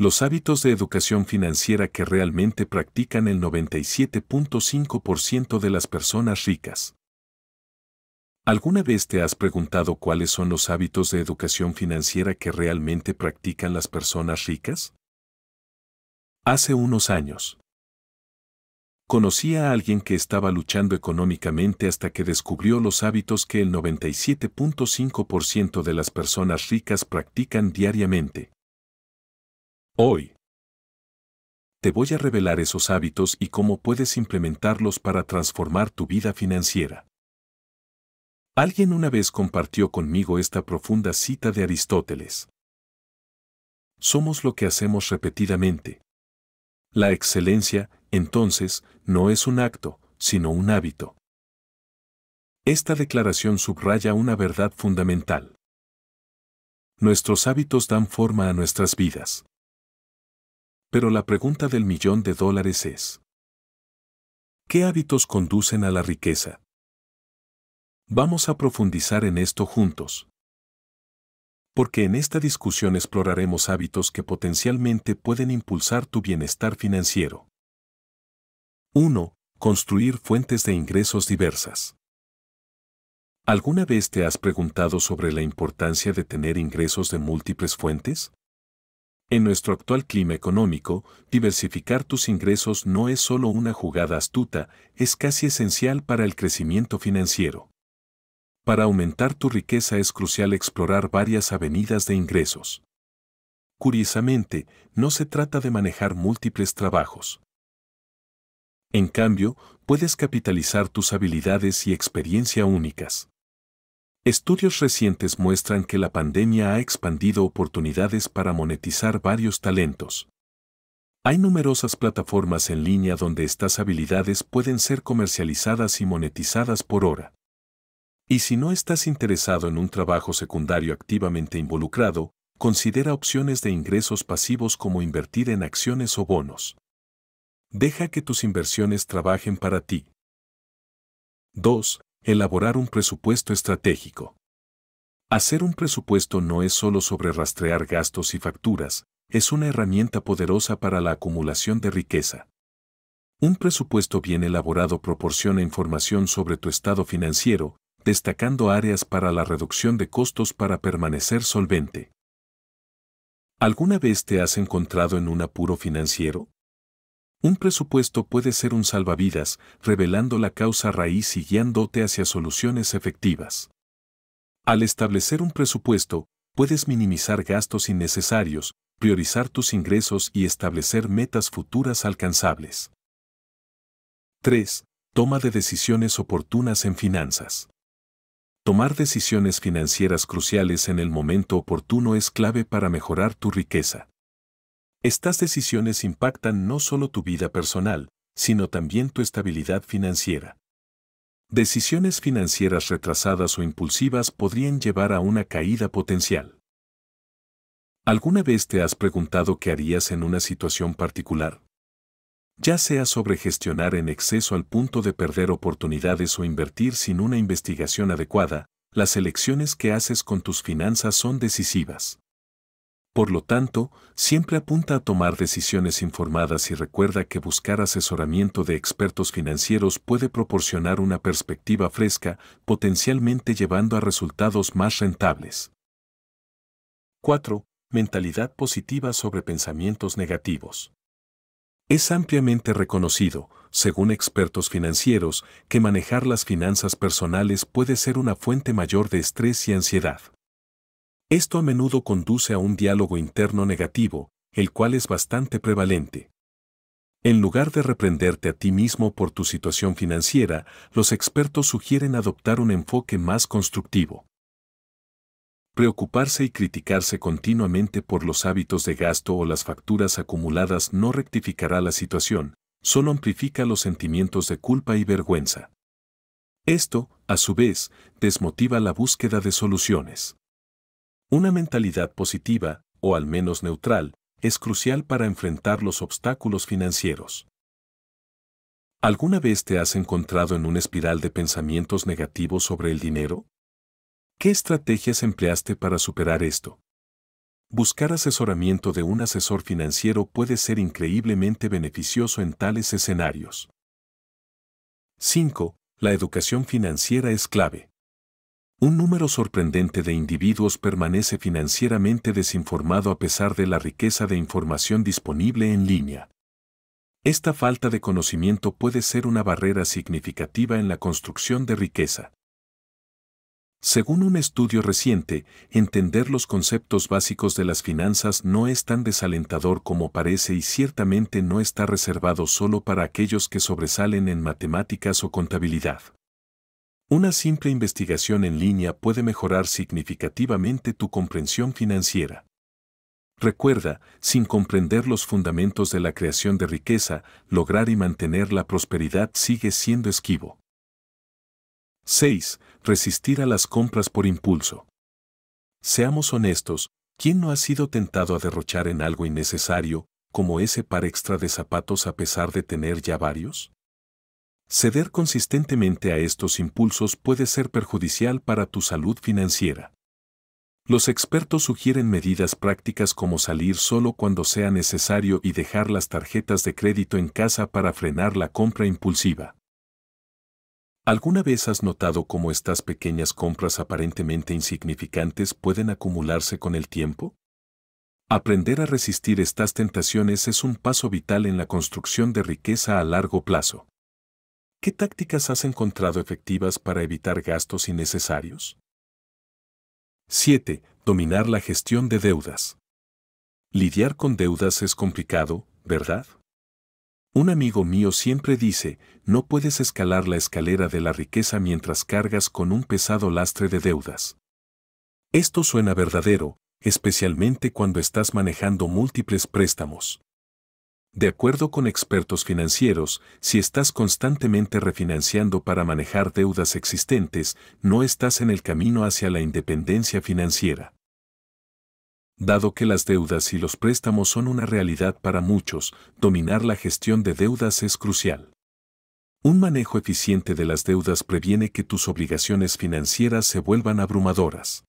los hábitos de educación financiera que realmente practican el 97.5% de las personas ricas. ¿Alguna vez te has preguntado cuáles son los hábitos de educación financiera que realmente practican las personas ricas? Hace unos años. Conocí a alguien que estaba luchando económicamente hasta que descubrió los hábitos que el 97.5% de las personas ricas practican diariamente. Hoy te voy a revelar esos hábitos y cómo puedes implementarlos para transformar tu vida financiera. Alguien una vez compartió conmigo esta profunda cita de Aristóteles. Somos lo que hacemos repetidamente. La excelencia, entonces, no es un acto, sino un hábito. Esta declaración subraya una verdad fundamental. Nuestros hábitos dan forma a nuestras vidas. Pero la pregunta del millón de dólares es, ¿qué hábitos conducen a la riqueza? Vamos a profundizar en esto juntos. Porque en esta discusión exploraremos hábitos que potencialmente pueden impulsar tu bienestar financiero. 1. Construir fuentes de ingresos diversas. ¿Alguna vez te has preguntado sobre la importancia de tener ingresos de múltiples fuentes? En nuestro actual clima económico, diversificar tus ingresos no es solo una jugada astuta, es casi esencial para el crecimiento financiero. Para aumentar tu riqueza es crucial explorar varias avenidas de ingresos. Curiosamente, no se trata de manejar múltiples trabajos. En cambio, puedes capitalizar tus habilidades y experiencia únicas. Estudios recientes muestran que la pandemia ha expandido oportunidades para monetizar varios talentos. Hay numerosas plataformas en línea donde estas habilidades pueden ser comercializadas y monetizadas por hora. Y si no estás interesado en un trabajo secundario activamente involucrado, considera opciones de ingresos pasivos como invertir en acciones o bonos. Deja que tus inversiones trabajen para ti. 2. Elaborar un presupuesto estratégico. Hacer un presupuesto no es solo sobre rastrear gastos y facturas, es una herramienta poderosa para la acumulación de riqueza. Un presupuesto bien elaborado proporciona información sobre tu estado financiero, destacando áreas para la reducción de costos para permanecer solvente. ¿Alguna vez te has encontrado en un apuro financiero? Un presupuesto puede ser un salvavidas, revelando la causa raíz y guiándote hacia soluciones efectivas. Al establecer un presupuesto, puedes minimizar gastos innecesarios, priorizar tus ingresos y establecer metas futuras alcanzables. 3. Toma de decisiones oportunas en finanzas. Tomar decisiones financieras cruciales en el momento oportuno es clave para mejorar tu riqueza. Estas decisiones impactan no solo tu vida personal, sino también tu estabilidad financiera. Decisiones financieras retrasadas o impulsivas podrían llevar a una caída potencial. ¿Alguna vez te has preguntado qué harías en una situación particular? Ya sea sobre gestionar en exceso al punto de perder oportunidades o invertir sin una investigación adecuada, las elecciones que haces con tus finanzas son decisivas. Por lo tanto, siempre apunta a tomar decisiones informadas y recuerda que buscar asesoramiento de expertos financieros puede proporcionar una perspectiva fresca, potencialmente llevando a resultados más rentables. 4. Mentalidad positiva sobre pensamientos negativos. Es ampliamente reconocido, según expertos financieros, que manejar las finanzas personales puede ser una fuente mayor de estrés y ansiedad. Esto a menudo conduce a un diálogo interno negativo, el cual es bastante prevalente. En lugar de reprenderte a ti mismo por tu situación financiera, los expertos sugieren adoptar un enfoque más constructivo. Preocuparse y criticarse continuamente por los hábitos de gasto o las facturas acumuladas no rectificará la situación, solo amplifica los sentimientos de culpa y vergüenza. Esto, a su vez, desmotiva la búsqueda de soluciones. Una mentalidad positiva, o al menos neutral, es crucial para enfrentar los obstáculos financieros. ¿Alguna vez te has encontrado en una espiral de pensamientos negativos sobre el dinero? ¿Qué estrategias empleaste para superar esto? Buscar asesoramiento de un asesor financiero puede ser increíblemente beneficioso en tales escenarios. 5. La educación financiera es clave. Un número sorprendente de individuos permanece financieramente desinformado a pesar de la riqueza de información disponible en línea. Esta falta de conocimiento puede ser una barrera significativa en la construcción de riqueza. Según un estudio reciente, entender los conceptos básicos de las finanzas no es tan desalentador como parece y ciertamente no está reservado solo para aquellos que sobresalen en matemáticas o contabilidad. Una simple investigación en línea puede mejorar significativamente tu comprensión financiera. Recuerda, sin comprender los fundamentos de la creación de riqueza, lograr y mantener la prosperidad sigue siendo esquivo. 6. Resistir a las compras por impulso. Seamos honestos, ¿quién no ha sido tentado a derrochar en algo innecesario, como ese par extra de zapatos a pesar de tener ya varios? Ceder consistentemente a estos impulsos puede ser perjudicial para tu salud financiera. Los expertos sugieren medidas prácticas como salir solo cuando sea necesario y dejar las tarjetas de crédito en casa para frenar la compra impulsiva. ¿Alguna vez has notado cómo estas pequeñas compras aparentemente insignificantes pueden acumularse con el tiempo? Aprender a resistir estas tentaciones es un paso vital en la construcción de riqueza a largo plazo. ¿Qué tácticas has encontrado efectivas para evitar gastos innecesarios? 7. Dominar la gestión de deudas. Lidiar con deudas es complicado, ¿verdad? Un amigo mío siempre dice, no puedes escalar la escalera de la riqueza mientras cargas con un pesado lastre de deudas. Esto suena verdadero, especialmente cuando estás manejando múltiples préstamos. De acuerdo con expertos financieros, si estás constantemente refinanciando para manejar deudas existentes, no estás en el camino hacia la independencia financiera. Dado que las deudas y los préstamos son una realidad para muchos, dominar la gestión de deudas es crucial. Un manejo eficiente de las deudas previene que tus obligaciones financieras se vuelvan abrumadoras.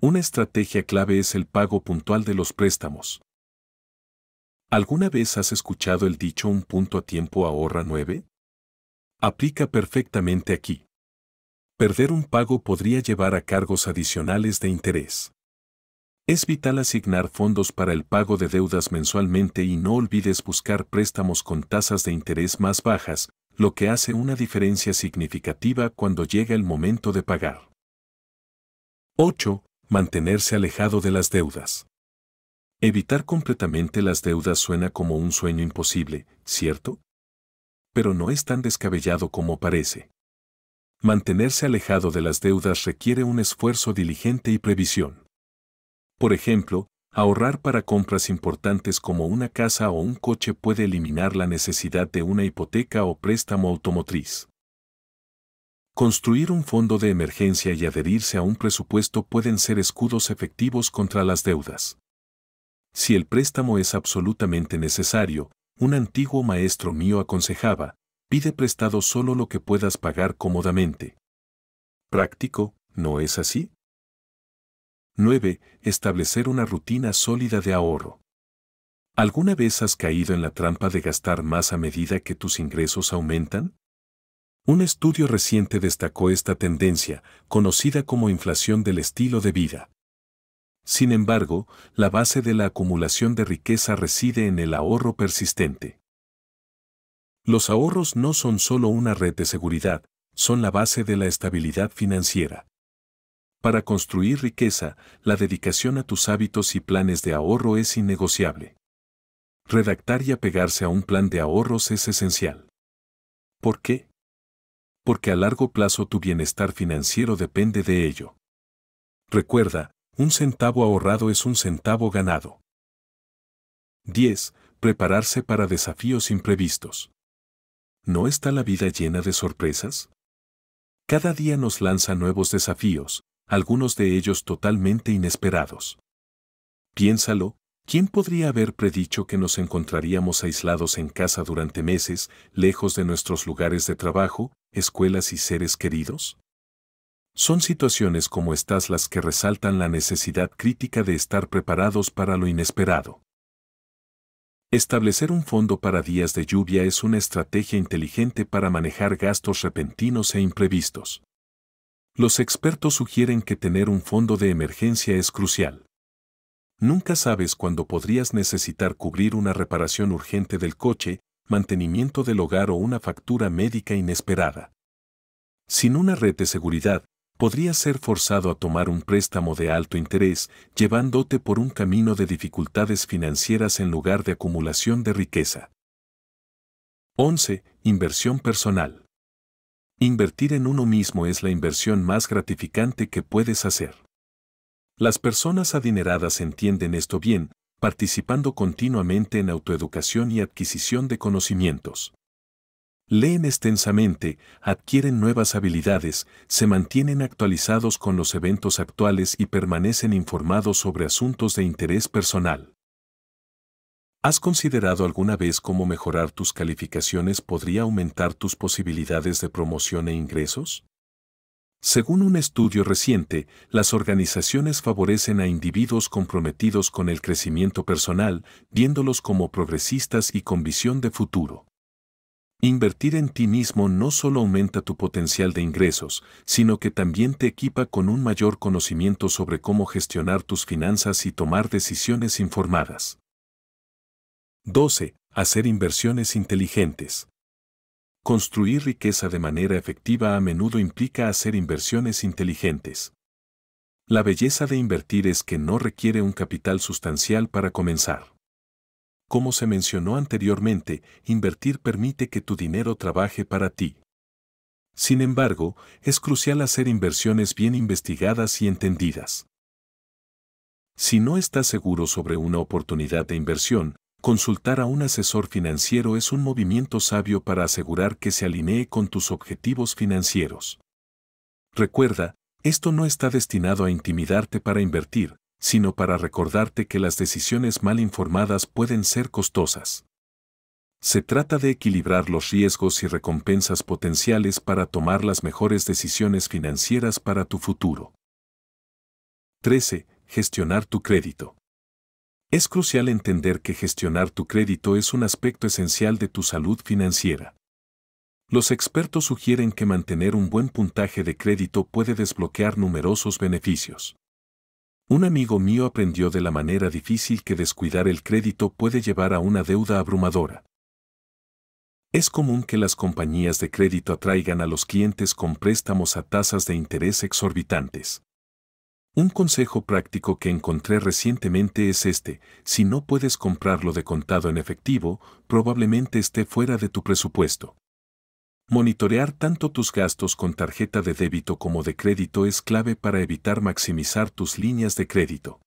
Una estrategia clave es el pago puntual de los préstamos. ¿Alguna vez has escuchado el dicho un punto a tiempo ahorra nueve? Aplica perfectamente aquí. Perder un pago podría llevar a cargos adicionales de interés. Es vital asignar fondos para el pago de deudas mensualmente y no olvides buscar préstamos con tasas de interés más bajas, lo que hace una diferencia significativa cuando llega el momento de pagar. 8. Mantenerse alejado de las deudas. Evitar completamente las deudas suena como un sueño imposible, ¿cierto? Pero no es tan descabellado como parece. Mantenerse alejado de las deudas requiere un esfuerzo diligente y previsión. Por ejemplo, ahorrar para compras importantes como una casa o un coche puede eliminar la necesidad de una hipoteca o préstamo automotriz. Construir un fondo de emergencia y adherirse a un presupuesto pueden ser escudos efectivos contra las deudas. Si el préstamo es absolutamente necesario, un antiguo maestro mío aconsejaba, pide prestado solo lo que puedas pagar cómodamente. Práctico, ¿no es así? 9. Establecer una rutina sólida de ahorro. ¿Alguna vez has caído en la trampa de gastar más a medida que tus ingresos aumentan? Un estudio reciente destacó esta tendencia, conocida como inflación del estilo de vida. Sin embargo, la base de la acumulación de riqueza reside en el ahorro persistente. Los ahorros no son solo una red de seguridad, son la base de la estabilidad financiera. Para construir riqueza, la dedicación a tus hábitos y planes de ahorro es innegociable. Redactar y apegarse a un plan de ahorros es esencial. ¿Por qué? Porque a largo plazo tu bienestar financiero depende de ello. Recuerda, un centavo ahorrado es un centavo ganado. 10. Prepararse para desafíos imprevistos. ¿No está la vida llena de sorpresas? Cada día nos lanza nuevos desafíos, algunos de ellos totalmente inesperados. Piénsalo, ¿quién podría haber predicho que nos encontraríamos aislados en casa durante meses, lejos de nuestros lugares de trabajo, escuelas y seres queridos? Son situaciones como estas las que resaltan la necesidad crítica de estar preparados para lo inesperado. Establecer un fondo para días de lluvia es una estrategia inteligente para manejar gastos repentinos e imprevistos. Los expertos sugieren que tener un fondo de emergencia es crucial. Nunca sabes cuándo podrías necesitar cubrir una reparación urgente del coche, mantenimiento del hogar o una factura médica inesperada. Sin una red de seguridad, Podrías ser forzado a tomar un préstamo de alto interés, llevándote por un camino de dificultades financieras en lugar de acumulación de riqueza. 11. Inversión personal. Invertir en uno mismo es la inversión más gratificante que puedes hacer. Las personas adineradas entienden esto bien, participando continuamente en autoeducación y adquisición de conocimientos. Leen extensamente, adquieren nuevas habilidades, se mantienen actualizados con los eventos actuales y permanecen informados sobre asuntos de interés personal. ¿Has considerado alguna vez cómo mejorar tus calificaciones podría aumentar tus posibilidades de promoción e ingresos? Según un estudio reciente, las organizaciones favorecen a individuos comprometidos con el crecimiento personal, viéndolos como progresistas y con visión de futuro. Invertir en ti mismo no solo aumenta tu potencial de ingresos, sino que también te equipa con un mayor conocimiento sobre cómo gestionar tus finanzas y tomar decisiones informadas. 12. Hacer inversiones inteligentes. Construir riqueza de manera efectiva a menudo implica hacer inversiones inteligentes. La belleza de invertir es que no requiere un capital sustancial para comenzar. Como se mencionó anteriormente, invertir permite que tu dinero trabaje para ti. Sin embargo, es crucial hacer inversiones bien investigadas y entendidas. Si no estás seguro sobre una oportunidad de inversión, consultar a un asesor financiero es un movimiento sabio para asegurar que se alinee con tus objetivos financieros. Recuerda, esto no está destinado a intimidarte para invertir, sino para recordarte que las decisiones mal informadas pueden ser costosas. Se trata de equilibrar los riesgos y recompensas potenciales para tomar las mejores decisiones financieras para tu futuro. 13. Gestionar tu crédito. Es crucial entender que gestionar tu crédito es un aspecto esencial de tu salud financiera. Los expertos sugieren que mantener un buen puntaje de crédito puede desbloquear numerosos beneficios. Un amigo mío aprendió de la manera difícil que descuidar el crédito puede llevar a una deuda abrumadora. Es común que las compañías de crédito atraigan a los clientes con préstamos a tasas de interés exorbitantes. Un consejo práctico que encontré recientemente es este, si no puedes comprarlo de contado en efectivo, probablemente esté fuera de tu presupuesto. Monitorear tanto tus gastos con tarjeta de débito como de crédito es clave para evitar maximizar tus líneas de crédito.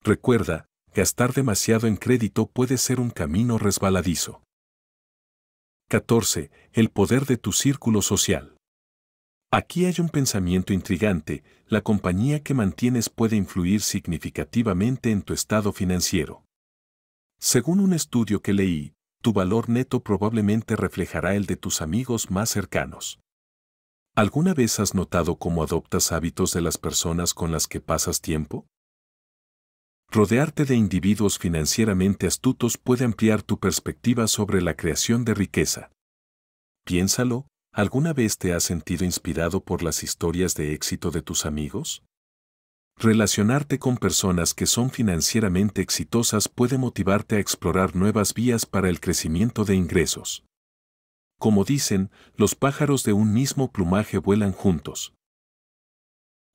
Recuerda, gastar demasiado en crédito puede ser un camino resbaladizo. 14. El poder de tu círculo social. Aquí hay un pensamiento intrigante, la compañía que mantienes puede influir significativamente en tu estado financiero. Según un estudio que leí, tu valor neto probablemente reflejará el de tus amigos más cercanos. ¿Alguna vez has notado cómo adoptas hábitos de las personas con las que pasas tiempo? Rodearte de individuos financieramente astutos puede ampliar tu perspectiva sobre la creación de riqueza. Piénsalo, ¿alguna vez te has sentido inspirado por las historias de éxito de tus amigos? Relacionarte con personas que son financieramente exitosas puede motivarte a explorar nuevas vías para el crecimiento de ingresos. Como dicen, los pájaros de un mismo plumaje vuelan juntos.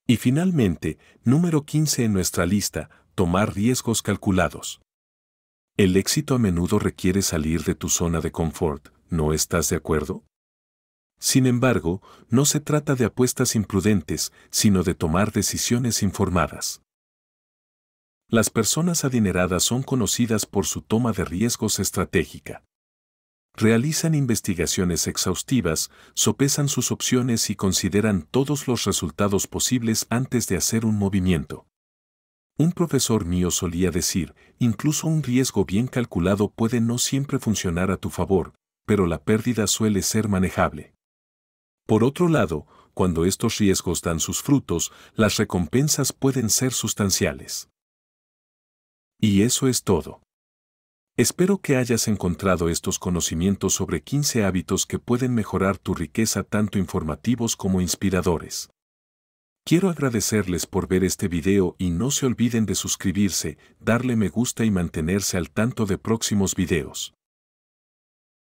Y finalmente, número 15 en nuestra lista, tomar riesgos calculados. El éxito a menudo requiere salir de tu zona de confort, ¿no estás de acuerdo? Sin embargo, no se trata de apuestas imprudentes, sino de tomar decisiones informadas. Las personas adineradas son conocidas por su toma de riesgos estratégica. Realizan investigaciones exhaustivas, sopesan sus opciones y consideran todos los resultados posibles antes de hacer un movimiento. Un profesor mío solía decir, incluso un riesgo bien calculado puede no siempre funcionar a tu favor, pero la pérdida suele ser manejable. Por otro lado, cuando estos riesgos dan sus frutos, las recompensas pueden ser sustanciales. Y eso es todo. Espero que hayas encontrado estos conocimientos sobre 15 hábitos que pueden mejorar tu riqueza tanto informativos como inspiradores. Quiero agradecerles por ver este video y no se olviden de suscribirse, darle me gusta y mantenerse al tanto de próximos videos.